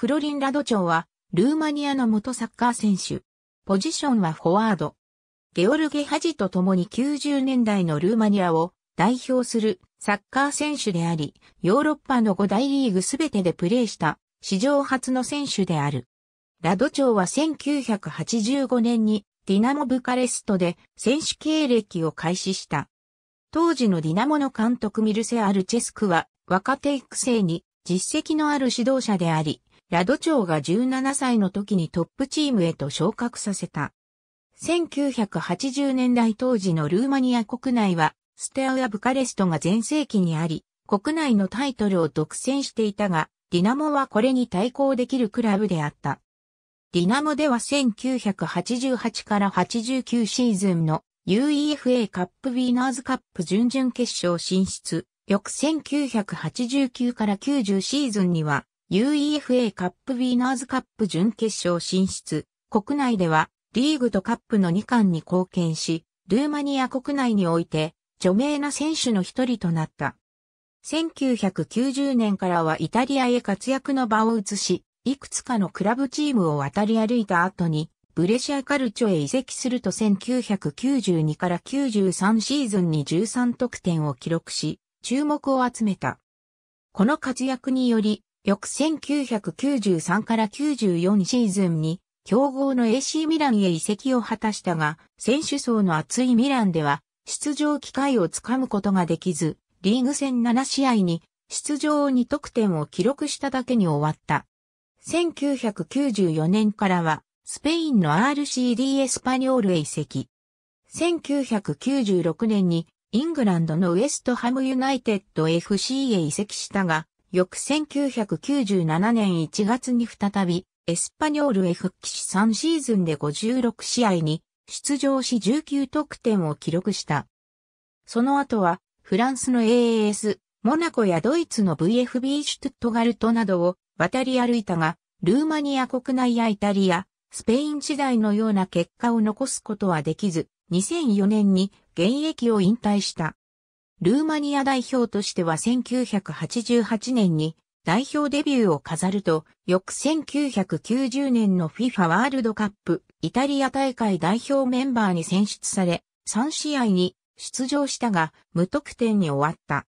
フロリンラドチョウは、ルーマニアの元サッカー選手。ポジションはフォワード。ゲオルゲ・ハジと共に90年代のルーマニアを代表するサッカー選手であり、ヨーロッパの5大リーグすべてでプレーした史上初の選手である。ラドチョウは1985年にディナモ・ブカレストで選手経歴を開始した。当時のディナモの監督ミルセ・アルチェスクは若手育成に実績のある指導者であり、ラド長が17歳の時にトップチームへと昇格させた。1980年代当時のルーマニア国内は、ステアウア・ブカレストが全盛期にあり、国内のタイトルを独占していたが、ディナモはこれに対抗できるクラブであった。ディナモでは1988から89シーズンの UEFA カップウィーナーズカップ準々決勝進出、翌1989から90シーズンには UEFA カップウィーナーズカップ準決勝進出。国内ではリーグとカップの2冠に貢献し、ルーマニア国内において著名な選手の一人となった。1990年からはイタリアへ活躍の場を移し、いくつかのクラブチームを渡り歩いた後に、ブレシアカルチョへ移籍すると1992から93シーズンに13得点を記録し、注目を集めた。この活躍により、翌1993から94シーズンに、強豪の AC ミランへ移籍を果たしたが、選手層の厚いミランでは、出場機会をつかむことができず、リーグ戦7試合に、出場2得点を記録しただけに終わった。1994年からは、スペインの RCD エスパニョールへ移籍。1996年に、イングランドのウエストハムユナイテッド FC へ移籍したが、翌1997年1月に再び、エスパニョールへ復帰し3シーズンで56試合に出場し19得点を記録した。その後は、フランスの AAS、モナコやドイツの VFB シュトゥットガルトなどを渡り歩いたが、ルーマニア国内やイタリア、スペイン時代のような結果を残すことはできず、2004年に現役を引退した。ルーマニア代表としては1988年に代表デビューを飾ると、翌1990年の FIFA ワールドカップイタリア大会代表メンバーに選出され、3試合に出場したが無得点に終わった。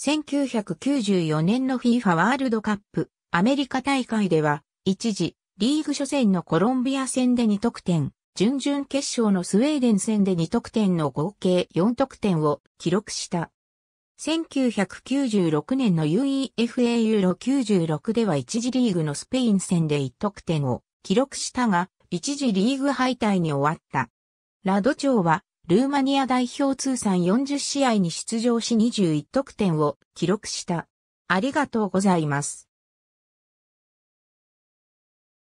1994年の FIFA ワールドカップアメリカ大会では一時リーグ初戦のコロンビア戦で2得点、準々決勝のスウェーデン戦で2得点の合計4得点を記録した。1996年の UEFA ユーロ96では1次リーグのスペイン戦で1得点を記録したが、1次リーグ敗退に終わった。ラドチョウは、ルーマニア代表通算40試合に出場し21得点を記録した。ありがとうございます。